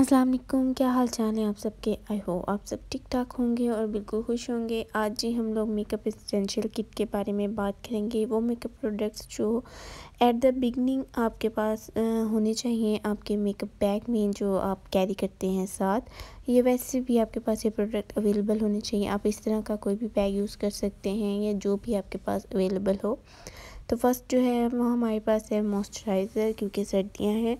अस्सलाम वालेकुम क्या हाल चाल है आप सबके आई हो आप सब ठीक ठाक होंगे और बिल्कुल खुश होंगे आज जी हम लोग मेकअप एसेंशियल किट के बारे में बात करेंगे वो मेकअप प्रोडक्ट्स जो एट द बिगनिंग आपके पास होने चाहिए आपके मेकअप बैग में जो आप कैरी करते हैं साथ ये वैसे भी आपके पास ये प्रोडक्ट अवेलेबल होने चाहिए आप इस तरह का कोई भी बैग यूज़ कर सकते हैं या जो भी आपके पास अवेलेबल हो तो फर्स्ट जो है वो हमारे पास है मॉइस्चराइज़र क्योंकि सर्दियाँ हैं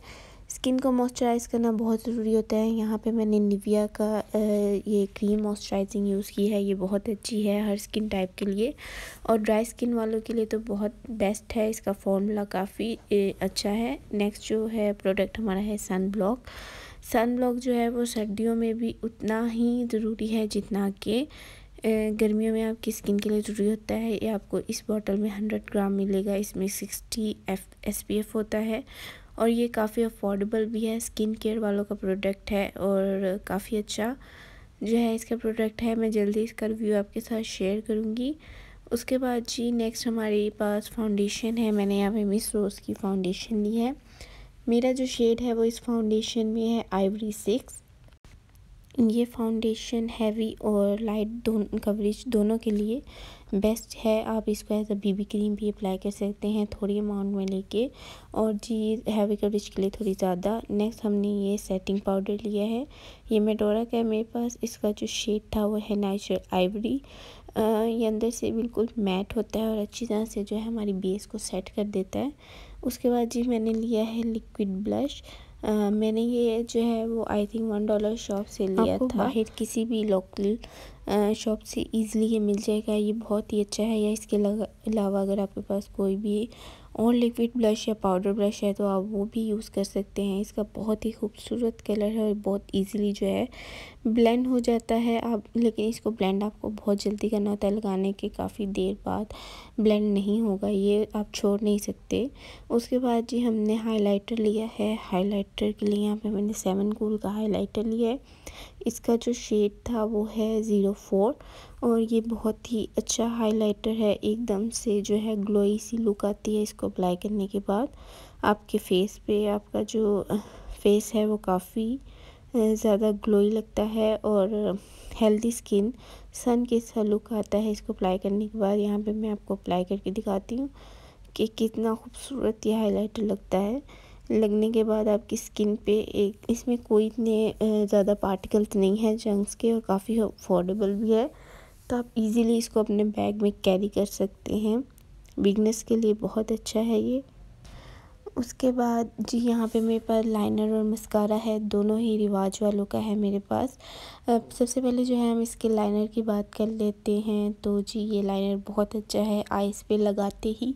स्किन को मॉइस्चराइज़ करना बहुत ज़रूरी होता है यहाँ पे मैंने निविया का ये क्रीम मॉइस्चराइजिंग यूज़ की है ये बहुत अच्छी है हर स्किन टाइप के लिए और ड्राई स्किन वालों के लिए तो बहुत बेस्ट है इसका फॉर्मूला काफ़ी अच्छा है नेक्स्ट जो है प्रोडक्ट हमारा है सन ब्लॉक सन ब्लॉक जो है वो सर्दियों में भी उतना ही ज़रूरी है जितना कि गर्मियों में आपकी स्किन के लिए ज़रूरी होता है ये आपको इस बॉटल में हंड्रेड ग्राम मिलेगा इसमें sixty F S P F होता है और ये काफ़ी अफोर्डेबल भी है स्किन केयर वालों का प्रोडक्ट है और काफ़ी अच्छा जो है इसका प्रोडक्ट है मैं जल्दी इसका रिव्यू आपके साथ शेयर करूँगी उसके बाद जी नेक्स्ट हमारे पास फाउंडेशन है मैंने यहाँ पे मिस रोज़ की फाउंडेशन ली है मेरा जो शेड है वो इस फाउंडेशन में है आइवरी सिक्स ये फाउंडेशन हैवी और लाइट दोनों कवरेज दोनों के लिए बेस्ट है आप इसको एज अ बीबी क्रीम भी अप्लाई कर सकते हैं थोड़ी अमाउंट में लेके और जी हैवी कवरेज के लिए थोड़ी ज़्यादा नेक्स्ट हमने ये सेटिंग पाउडर लिया है ये मेडोरा का है मेरे पास इसका जो शेड था वो है नेचुरल आइवरी ये अंदर से बिल्कुल मैट होता है और अच्छी तरह से जो है हमारी बेस को सेट कर देता है उसके बाद जी मैंने लिया है लिक्विड ब्लश मैंने ये जो है वो I think one dollar shop से लिया था बाहर किसी भी लोकल शॉप से ईज़िली ये मिल जाएगा ये बहुत ही अच्छा है या इसके अलावा अगर आपके पास कोई भी और लिक्विड ब्लश या पाउडर ब्रश है तो आप वो भी यूज़ कर सकते हैं इसका बहुत ही खूबसूरत कलर है और बहुत इजीली जो है ब्लेंड हो जाता है आप लेकिन इसको ब्लेंड आपको बहुत जल्दी करना होता है लगाने के काफ़ी देर बाद ब्लेंड नहीं होगा ये आप छोड़ नहीं सकते उसके बाद जी हमने हाइलाइटर लिया है हाइलाइटर के लिए यहाँ पे मैंने सेवन कूल का हाइलाइटर लिया है इसका जो शेड था वो है ज़ीरो फोर और ये बहुत ही अच्छा हाइलाइटर है एकदम से जो है ग्लोई सी लुक आती है इसको अप्लाई करने के बाद आपके फेस पे आपका जो फेस है वो काफ़ी ज़्यादा ग्लोई लगता है और हेल्दी स्किन सन के सा लुक आता है इसको अप्लाई करने के बाद यहाँ पे मैं आपको अप्लाई करके दिखाती हूँ कि कितना खूबसूरत ये हाइलाइटर लगता है लगने के बाद आपकी स्किन पे एक इसमें कोई इतने ज़्यादा पार्टिकल्स नहीं है जंक्स के और काफ़ी अफोर्डेबल भी है तो आप इजीली इसको अपने बैग में कैरी कर सकते हैं बिगनेस के लिए बहुत अच्छा है ये उसके बाद जी यहाँ पे मेरे पास लाइनर और मस्कारा है दोनों ही रिवाज वालों का है मेरे पास सबसे पहले जो है हम इसके लाइनर की बात कर लेते हैं तो जी ये लाइनर बहुत अच्छा है आइस पे लगाते ही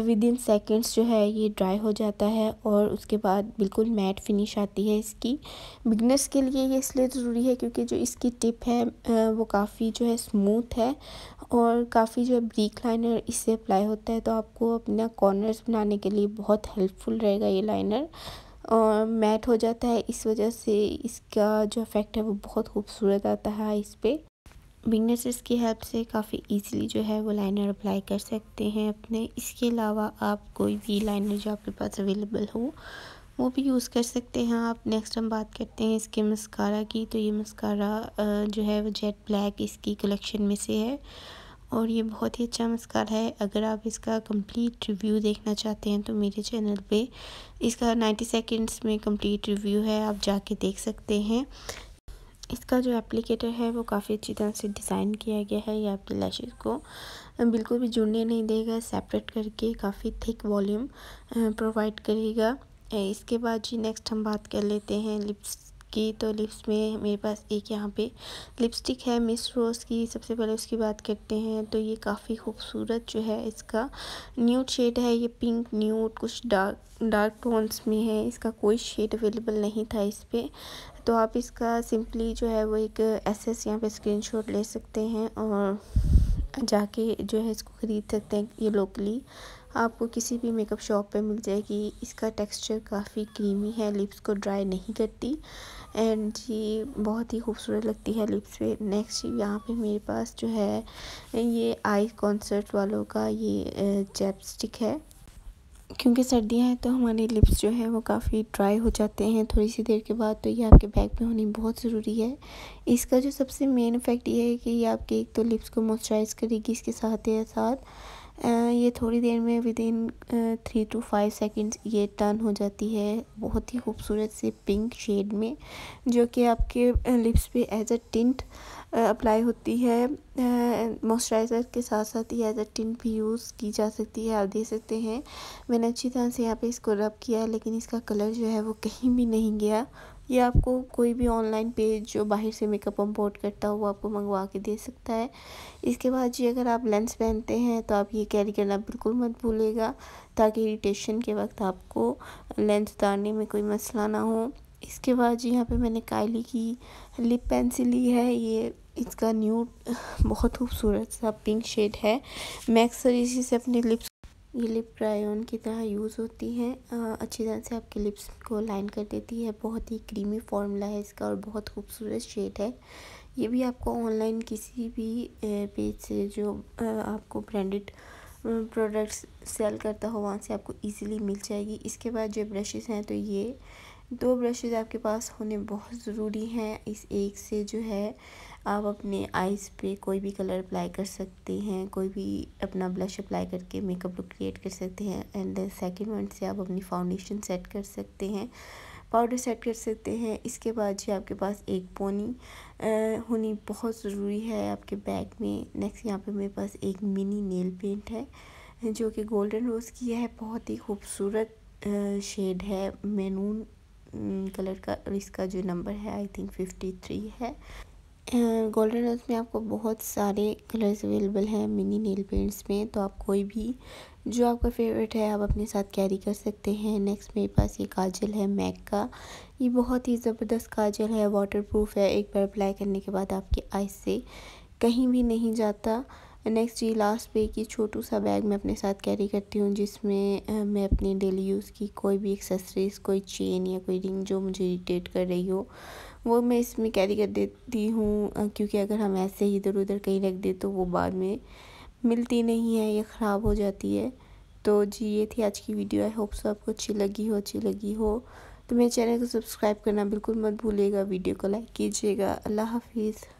विद इन सेकेंड्स जो है ये ड्राई हो जाता है और उसके बाद बिल्कुल मैट फिनिश आती है इसकी बिगनर्स के लिए ये इसलिए ज़रूरी है क्योंकि जो इसकी टिप है वो काफ़ी जो है स्मूथ है और काफ़ी जो है ब्रीक लाइनर इससे अप्लाई होता है तो आपको अपना कॉर्नर्स बनाने के लिए बहुत हेल्पफुल रहेगा ये लाइनर और मैट हो जाता है इस वजह से इसका जो इफेक्ट है वो बहुत खूबसूरत आता है इस पर बिगनेसेस की हेल्प से काफ़ी इजीली जो है वो लाइनर अप्लाई कर सकते हैं अपने इसके अलावा आप कोई भी लाइनर जो आपके पास अवेलेबल हो वो भी यूज़ कर सकते हैं आप नेक्स्ट हम बात करते हैं इसके मस्कारा की तो ये मस्कारा जो है वो जेट ब्लैक इसकी कलेक्शन में से है और ये बहुत ही अच्छा मस्कार है अगर आप इसका कंप्लीट रिव्यू देखना चाहते हैं तो मेरे चैनल पे इसका 90 सेकंड्स में कंप्लीट रिव्यू है आप जाके देख सकते हैं इसका जो एप्लीकेटर है वो काफ़ी अच्छी तरह से डिज़ाइन किया गया है ये आपकी लैशेज़ को बिल्कुल भी जुड़ने नहीं देगा सेपरेट करके काफ़ी थिक वॉल्यूम प्रोवाइड करेगा इसके बाद जी नेक्स्ट हम बात कर लेते हैं लिप्स की तो लिप्स में मेरे पास एक यहाँ पे लिपस्टिक है मिस रोज़ की सबसे पहले उसकी बात करते हैं तो ये काफ़ी खूबसूरत जो है इसका न्यूट शेड है ये पिंक न्यूट कुछ डार्क डार्क टोन्स में है इसका कोई शेड अवेलेबल नहीं था इस पर तो आप इसका सिंपली जो है वो एक एस एस यहाँ पर शॉट ले सकते हैं और जाके जो है इसको ख़रीद सकते हैं ये लोकली आपको किसी भी मेकअप शॉप पे मिल जाएगी इसका टेक्सचर काफ़ी क्रीमी है लिप्स को ड्राई नहीं करती एंड ये बहुत ही खूबसूरत लगती है लिप्स पे नेक्स्ट यहाँ पे मेरे पास जो है ये आई कॉन्सर्ट वालों का ये चैपस्टिक है क्योंकि सर्दियाँ हैं तो हमारे लिप्स जो हैं वो काफ़ी ड्राई हो जाते हैं थोड़ी सी देर के बाद तो ये आपके बैग पे होनी बहुत ज़रूरी है इसका जो सबसे मेन इफ़ेक्ट ये है कि ये आपके एक तो लिप्स को मॉइस्चराइज़ करेगी इसके साथ ही साथ ये थोड़ी देर में within three two five seconds ये टर्न हो जाती है बहुत ही खूबसूरत से पिंक शेड में जो कि आपके लिप्स पे एज अ टिंट अप्लाई होती है मॉइस्चराइज़र के साथ साथ ही एज अ टिंट भी यूज़ की जा सकती है आप देख सकते हैं मैंने अच्छी तरह से यहाँ पे इसको रब किया लेकिन इसका कलर जो है वो कहीं भी नहीं गया ये आपको कोई भी ऑनलाइन पेज जो बाहर से मेकअप इम्पोर्ट करता हो वो आपको मंगवा के दे सकता है इसके बाद जी अगर आप लेंस पहनते हैं तो आप ये कैरी करना बिल्कुल मत भूलेगा ताकि इरीटेशन के वक्त आपको लेंस उतारने में कोई मसला ना हो इसके बाद जी यहाँ पे मैंने कायली की लिप पेंसिल ली है ये इसका न्यू बहुत खूबसूरत सा पिंक शेड है मैं अक्सर इसी से अपने लिप्स ये लिप क्रायोन की तरह यूज़ होती है अच्छी तरह से आपके लिप्स को लाइन कर देती है बहुत ही क्रीमी फॉर्मूला है इसका और बहुत खूबसूरत शेड है ये भी आपको ऑनलाइन किसी भी पेज से जो आपको ब्रांडेड प्रोडक्ट्स सेल करता हो वहाँ से आपको इजीली मिल जाएगी इसके बाद जो ब्रशेस हैं तो ये दो ब्रशेस आपके पास होने बहुत ज़रूरी हैं इस एक से जो है आप अपने आइज़ पे कोई भी कलर अप्लाई कर सकते हैं कोई भी अपना ब्लश अप्लाई करके मेकअप लुक क्रिएट कर सकते हैं एंड सेकेंड वन से आप अपनी फाउंडेशन सेट कर सकते हैं पाउडर सेट कर सकते हैं इसके बाद जी आपके पास एक पोनी होनी बहुत ज़रूरी है आपके बैग में नेक्स्ट यहाँ पे मेरे पास एक मिनी नेल पेंट है जो कि गोल्डन रोज़ की है बहुत ही खूबसूरत शेड है मैनून कलर का और इसका जो नंबर है आई थिंक फिफ्टी थ्री है गोल्डन रोज में आपको बहुत सारे कलर्स अवेलेबल हैं मिनी नेल पेंट्स में तो आप कोई भी जो आपका फेवरेट है आप अपने साथ कैरी कर सकते हैं नेक्स्ट मेरे पास ये काजल है मैक का ये बहुत ही ज़बरदस्त काजल है वाटर प्रूफ है एक बार अप्लाई करने के बाद आपके आइज से कहीं भी नहीं जाता नेक्स्ट ये लास्ट पे कि छोटू सा बैग मैं अपने साथ कैरी करती हूँ जिसमें मैं अपनी डेली यूज़ की कोई भी एक्सेसरीज़ कोई चेन या कोई रिंग जो मुझे इरीटेट कर रही हो वो मैं इसमें कैरी कर देती हूँ क्योंकि अगर हम ऐसे ही इधर उधर कहीं रख दें तो वो बाद में मिलती नहीं है या ख़राब हो जाती है तो जी ये थी आज की वीडियो आई होप सो आपको अच्छी लगी हो अच्छी लगी हो तो मेरे चैनल को सब्सक्राइब करना बिल्कुल मत भूलिएगा वीडियो को लाइक कीजिएगा अल्लाह हाफिज़